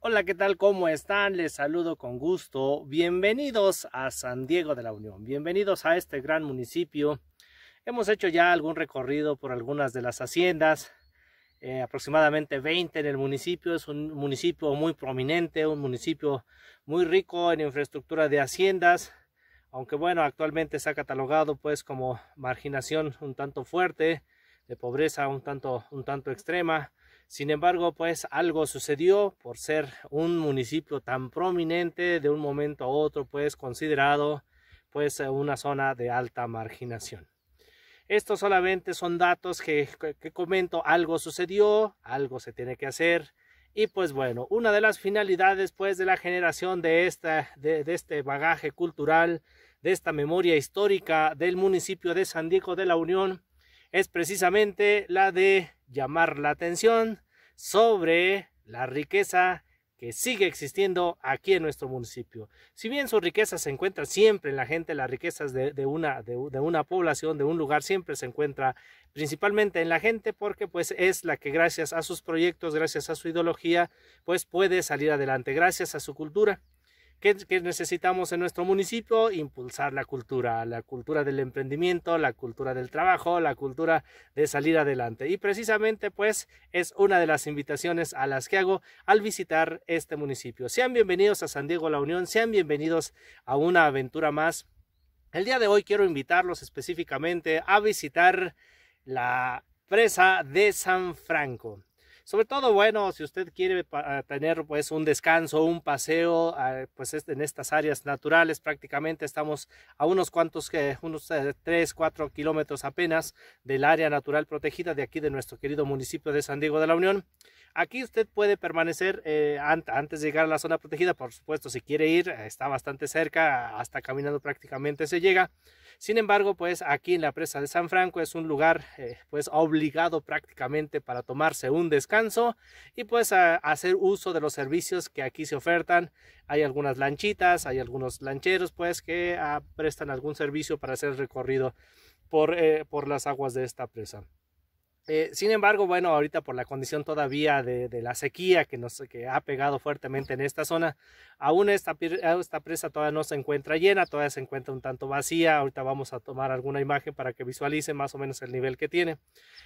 Hola, ¿qué tal? ¿Cómo están? Les saludo con gusto. Bienvenidos a San Diego de la Unión. Bienvenidos a este gran municipio. Hemos hecho ya algún recorrido por algunas de las haciendas, eh, aproximadamente 20 en el municipio. Es un municipio muy prominente, un municipio muy rico en infraestructura de haciendas, aunque bueno, actualmente se ha catalogado pues como marginación un tanto fuerte, de pobreza un tanto, un tanto extrema sin embargo, pues algo sucedió por ser un municipio tan prominente de un momento a otro, pues considerado pues eh, una zona de alta marginación. Estos solamente son datos que, comento, algo sucedió, algo se tiene que hacer, y pues bueno, una de las finalidades pues de la generación de, esta, de, este bagaje cultural, de esta memoria histórica del municipio de San Diego de la Unión, es precisamente la de llamar la atención sobre la riqueza que sigue existiendo aquí en nuestro municipio. Si bien su riqueza se encuentra siempre en la gente, las riquezas de, una, de, una, población, de un lugar, siempre se encuentra principalmente en la gente porque pues es la que gracias a sus proyectos, gracias a su ideología, pues puede salir adelante, gracias a su cultura. ¿Qué, necesitamos en nuestro municipio? Impulsar la cultura, la cultura del emprendimiento, la cultura del trabajo, la cultura de salir adelante. Y precisamente pues es una de las invitaciones a las que hago al visitar este municipio. Sean bienvenidos a San Diego La Unión, sean bienvenidos a una aventura más. El día de hoy quiero invitarlos específicamente a visitar la presa de San Franco. Sobre todo, bueno, si usted quiere tener pues un descanso, un paseo, ah, pues en estas áreas naturales prácticamente estamos a unos cuantos, unos 3, eh, 4 kilómetros apenas del área natural protegida de aquí de nuestro querido municipio de San Diego de la Unión. Aquí usted puede permanecer eh, antes de llegar a la zona protegida, por supuesto, si quiere ir, eh, está bastante cerca, hasta caminando prácticamente se llega. Sin embargo, pues aquí en la presa de San Franco es un lugar eh, pues obligado prácticamente para tomarse un descanso y pues hacer uso de los servicios que aquí se ofertan. Hay algunas lanchitas, hay algunos lancheros pues que ah, prestan algún servicio para hacer recorrido por, por las aguas de esta presa. Eh, sin embargo, bueno, ahorita por la condición todavía de, la sequía que, nos, que ha pegado fuertemente en esta zona, aún esta, esta presa todavía no se encuentra llena, todavía se encuentra un tanto vacía. Ahorita vamos a tomar alguna imagen para que visualicen más o menos el nivel que tiene.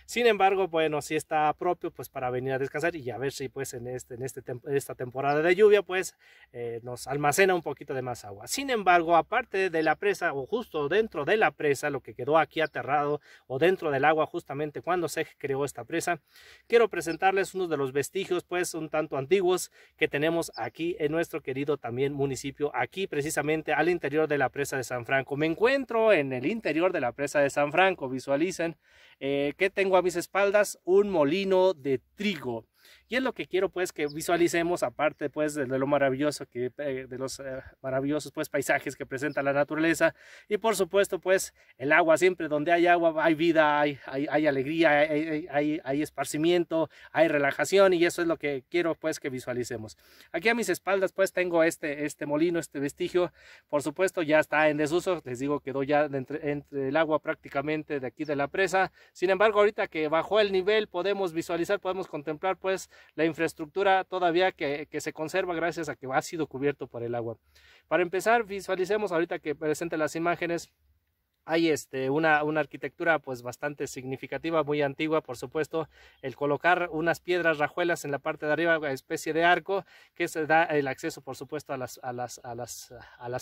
Sin embargo, bueno, si está propio, pues para venir a descansar y a ver si pues en, este, en este, esta temporada de lluvia, pues eh, nos almacena un poquito de más agua. Sin embargo, aparte de la presa o justo dentro de la presa, lo que quedó aquí aterrado o dentro del agua justamente cuando se creó esta presa, quiero presentarles unos de los vestigios, pues un tanto antiguos, que tenemos aquí en nuestro querido también municipio, aquí precisamente al interior de la presa de San Franco. Me encuentro en el interior de la presa de San Franco, visualicen eh, que tengo a mis espaldas un molino de trigo. Y es lo que quiero pues que visualicemos, aparte pues de, lo maravilloso que, eh, de los eh, maravillosos pues paisajes que presenta la naturaleza. Y por supuesto pues el agua, siempre donde hay agua hay vida, hay, hay, alegría, hay, hay, esparcimiento, hay relajación y eso es lo que quiero pues que visualicemos. Aquí a mis espaldas pues tengo este, este molino, este vestigio, por supuesto ya está en desuso, les digo quedó ya entre, entre el agua prácticamente de aquí de la presa. Sin embargo ahorita que bajó el nivel podemos visualizar, podemos contemplar pues la infraestructura todavía que, se conserva gracias a que ha sido cubierto por el agua. Para empezar, visualicemos ahorita que presente las imágenes hay este, una, arquitectura pues bastante significativa, muy antigua, por supuesto, el colocar unas piedras rajuelas en la parte de arriba, una especie de arco, que se da el acceso, por supuesto, a las,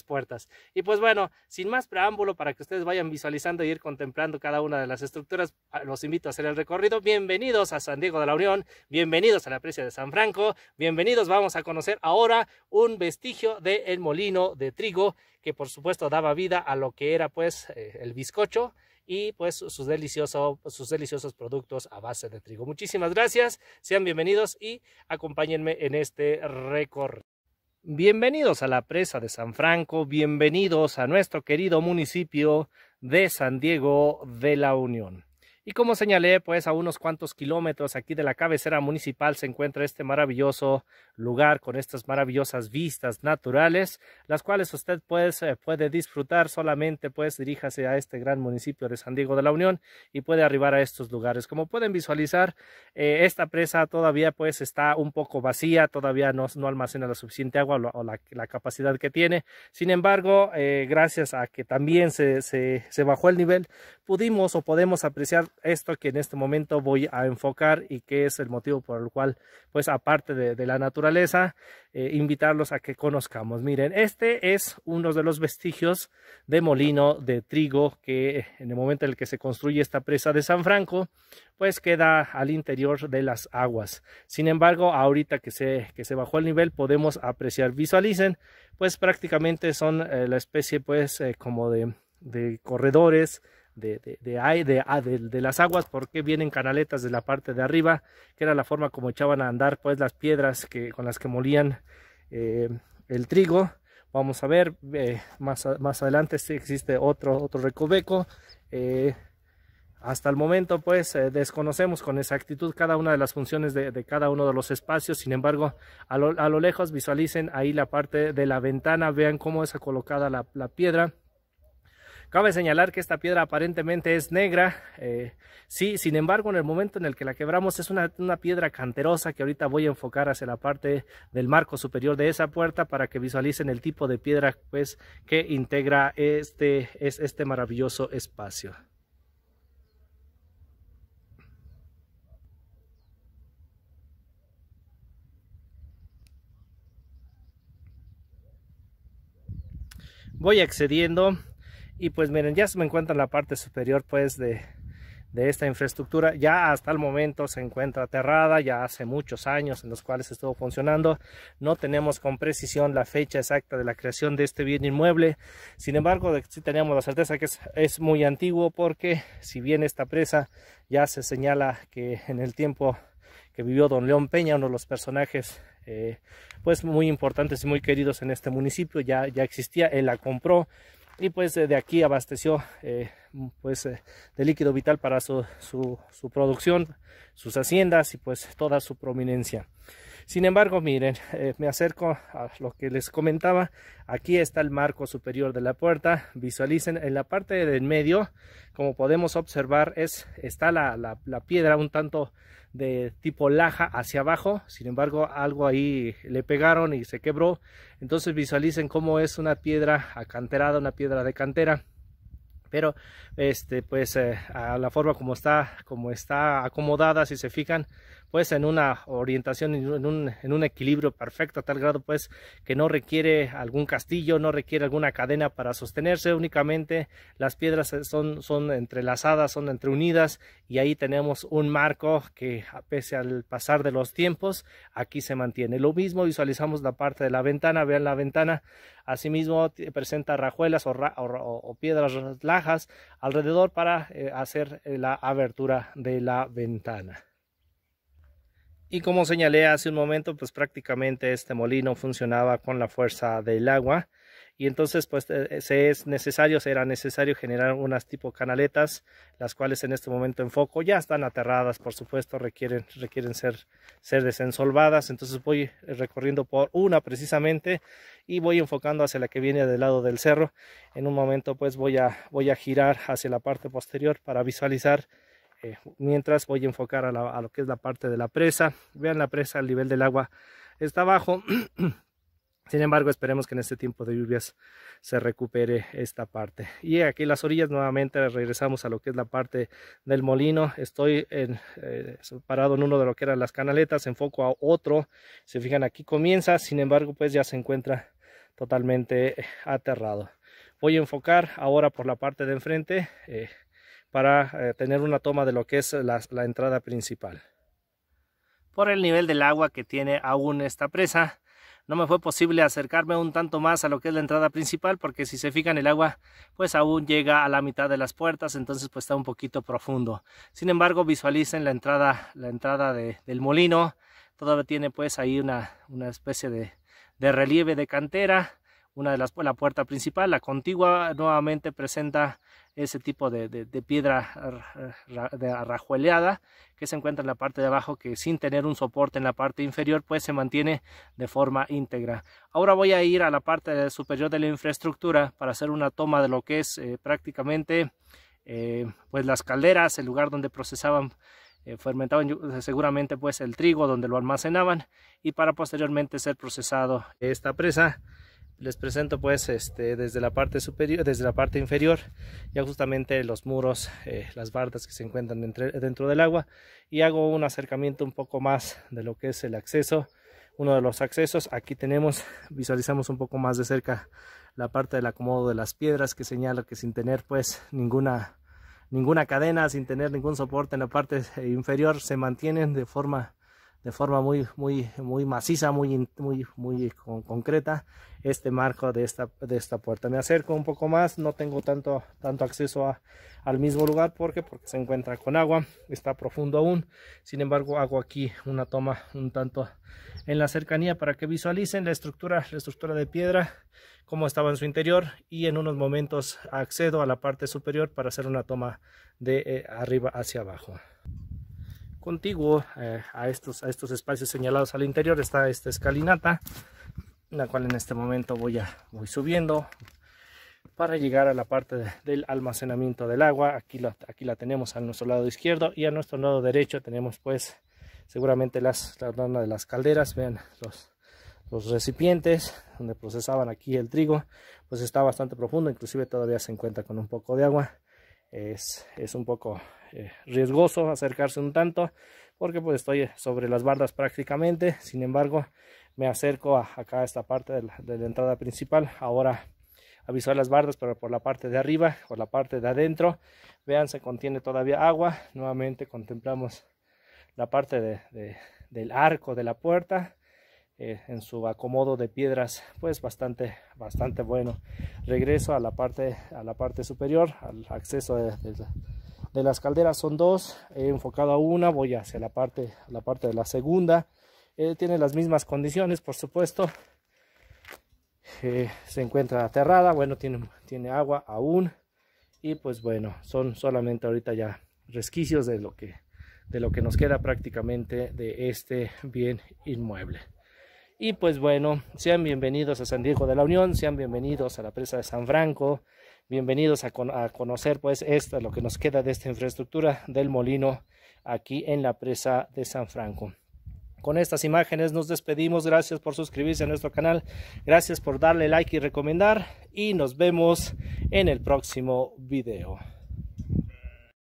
puertas. Y pues bueno, sin más preámbulo, para que ustedes vayan visualizando e ir contemplando cada una de las estructuras, ah, los invito a hacer el recorrido. Bienvenidos a San Diego de la Unión, bienvenidos a la presa de San Franco, bienvenidos, vamos a conocer ahora un vestigio del molino de trigo que por supuesto daba vida a lo que era pues eh, el bizcocho y pues sus, sus deliciosos productos a base de trigo. Muchísimas gracias, sean bienvenidos y acompáñenme en este recorrido. Bienvenidos a la presa de San Franco, bienvenidos a nuestro querido municipio de San Diego de la Unión. Y como señalé, pues a unos cuantos kilómetros aquí de la cabecera municipal se encuentra este maravilloso lugar con estas maravillosas vistas naturales, las cuales usted pues, eh, puede disfrutar solamente pues diríjase a este gran municipio de San Diego de la Unión y puede arribar a estos lugares. Como pueden visualizar, eh, esta presa todavía pues está un poco vacía, todavía no, no almacena la suficiente agua o, la, capacidad que tiene. Sin embargo, eh, gracias a que también se, se bajó el nivel, pudimos o podemos apreciar esto que en este momento voy a enfocar y que es el motivo por el cual, pues aparte de, la naturaleza, eh, invitarlos a que conozcamos. Miren, este es uno de los vestigios de molino de trigo que en el momento en el que se construye esta presa de San Franco, pues queda al interior de las aguas. Sin embargo, ahorita que se, que se bajó el nivel, podemos apreciar, visualicen, pues prácticamente son eh, la especie, pues, eh, como de corredores, de, de, de, de, las aguas porque vienen canaletas de la parte de arriba, que era la forma como echaban a andar pues las piedras que, con las que molían eh, el trigo. Vamos a ver, eh, más, adelante si existe otro, otro recoveco. Eh, hasta el momento pues desconocemos con exactitud cada una de las funciones de, cada uno de los espacios, sin embargo a lo, lejos visualicen ahí la parte de la ventana, vean cómo es colocada la piedra Cabe señalar que esta piedra aparentemente es negra, eh, sí, sin embargo en el momento en el que la quebramos es una, piedra canterosa que ahorita voy a enfocar hacia la parte del marco superior de esa puerta para que visualicen el tipo de piedra pues, que integra este, es, este maravilloso espacio. voy accediendo y pues miren ya se me encuentra en la parte superior pues de, esta infraestructura ya hasta el momento se encuentra aterrada ya hace muchos años en los cuales estuvo funcionando no tenemos con precisión la fecha exacta de la creación de este bien inmueble sin embargo sí tenemos la certeza que es, muy antiguo porque si bien esta presa ya se señala que en el tiempo que vivió don León Peña uno de los personajes eh, pues muy importantes y muy queridos en este municipio ya, ya existía él la compró y pues eh, de aquí abasteció eh, pues eh, de líquido vital para su producción, sus haciendas y pues toda su prominencia. Sin embargo, miren, eh, me acerco a lo que les comentaba. Aquí está el marco superior de la puerta. Visualicen en la parte del medio, como podemos observar, es, está la, la, piedra un tanto de tipo laja hacia abajo. Sin embargo, algo ahí le pegaron y se quebró. Entonces visualicen cómo es una piedra acanterada, una piedra de cantera pero este pues eh, a la forma como está como está acomodada si se fijan pues en una orientación, en un, equilibrio perfecto, a tal grado pues que no requiere algún castillo, no requiere alguna cadena para sostenerse, únicamente las piedras son, entrelazadas, son entreunidas y ahí tenemos un marco que pese al pasar de los tiempos, aquí se mantiene. Lo mismo visualizamos la parte de la ventana, vean la ventana, asimismo presenta rajuelas o, piedras lajas alrededor para eh, hacer eh, la abertura de la ventana. Y como señalé hace un momento, pues prácticamente este molino funcionaba con la fuerza del agua. Y entonces pues eh, eh, se es necesario, será necesario generar unas tipo canaletas, las cuales en este momento en foco ya están aterradas, por supuesto, requieren, ser, desensolvadas. Entonces voy eh, recorriendo por una precisamente y voy enfocando hacia la que viene del lado del cerro. En un momento pues voy a girar hacia la parte posterior para visualizar eh, mientras voy a enfocar a, lo que es la parte de la presa. Vean la presa, el nivel del agua está bajo. Sin embargo, esperemos que en este tiempo de lluvias se recupere esta parte. Y aquí las orillas nuevamente regresamos a lo que es la parte del molino. Estoy en, eh, parado en uno de lo que eran las canaletas, enfoco a otro. Se fijan, aquí comienza, sin embargo, pues ya se encuentra totalmente aterrado. Voy a enfocar ahora por la parte de enfrente. Eh, para eh, tener una toma de lo que es la, entrada principal. Por el nivel del agua que tiene aún esta presa, no me fue posible acercarme un tanto más a lo que es la entrada principal porque si se fijan el agua pues aún llega a la mitad de las puertas entonces pues está un poquito profundo sin embargo visualicen la entrada la entrada del molino todavía tiene pues ahí una, especie de relieve de cantera una de las, la puerta principal, la contigua nuevamente presenta ese tipo de, de, piedra de arrajueleada que se encuentra en la parte de abajo que sin tener un soporte en la parte inferior pues se mantiene de forma íntegra. Ahora voy a ir a la parte superior de la infraestructura para hacer una toma de lo que es eh, prácticamente eh, pues las calderas, el lugar donde procesaban eh, fermentaban seguramente pues el trigo donde lo almacenaban y para posteriormente ser procesado esta presa les presento pues este, desde la parte superior desde la parte inferior ya justamente los muros eh, las bardas que se encuentran dentro del agua y hago un acercamiento un poco más de lo que es el acceso uno de los accesos aquí tenemos visualizamos un poco más de cerca la parte del acomodo de las piedras que señala que sin tener pues ninguna ninguna cadena sin tener ningún soporte en la parte inferior se mantienen de forma de forma muy, muy, maciza, muy, muy, muy concreta este marco de esta, puerta. Me acerco un poco más, no tengo tanto, acceso al mismo lugar porque, porque se encuentra con agua, está profundo aún. Sin embargo, hago aquí una toma un tanto en la cercanía para que visualicen la estructura, la estructura de piedra, cómo estaba en su interior y en unos momentos accedo a la parte superior para hacer una toma de eh, arriba hacia abajo contiguo eh, a, estos, a estos espacios señalados al interior está esta escalinata la cual en este momento voy, subiendo para llegar a la parte del almacenamiento del agua aquí la, aquí la tenemos a nuestro lado izquierdo y a nuestro lado derecho tenemos pues seguramente las la de las calderas vean los, los recipientes donde procesaban aquí el trigo pues está bastante profundo inclusive todavía se encuentra con un poco de agua es, es un poco eh, riesgoso acercarse un tanto porque pues estoy sobre las bardas prácticamente. Sin embargo, me acerco a, acá a esta parte de la, entrada principal. Ahora aviso a las bardas, pero por la parte de arriba o la parte de adentro, vean, se contiene todavía agua. Nuevamente contemplamos la parte de, del arco de la puerta eh, en su acomodo de piedras, pues bastante, bastante bueno. Regreso a la parte, a la parte superior, al acceso de, de las calderas son dos, he enfocado a una, voy hacia la parte, la parte de la segunda. Eh, tiene las mismas condiciones, por supuesto. Eh, se encuentra aterrada, bueno, tiene, tiene agua aún. Y pues bueno, son solamente ahorita ya resquicios de lo que, de lo que nos queda prácticamente de este bien inmueble. Y pues bueno, sean bienvenidos a San Diego de la Unión, sean bienvenidos a la presa de San Franco, bienvenidos a, conocer pues esto, lo que nos queda de esta infraestructura del molino aquí en la presa de San Franco. Con estas imágenes nos despedimos, gracias por suscribirse a nuestro canal, gracias por darle like y recomendar y nos vemos en el próximo video.